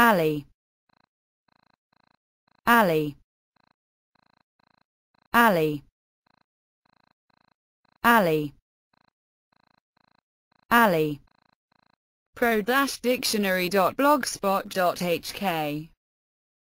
alley alley alley alley alley pro-dictionary.blogspot.hk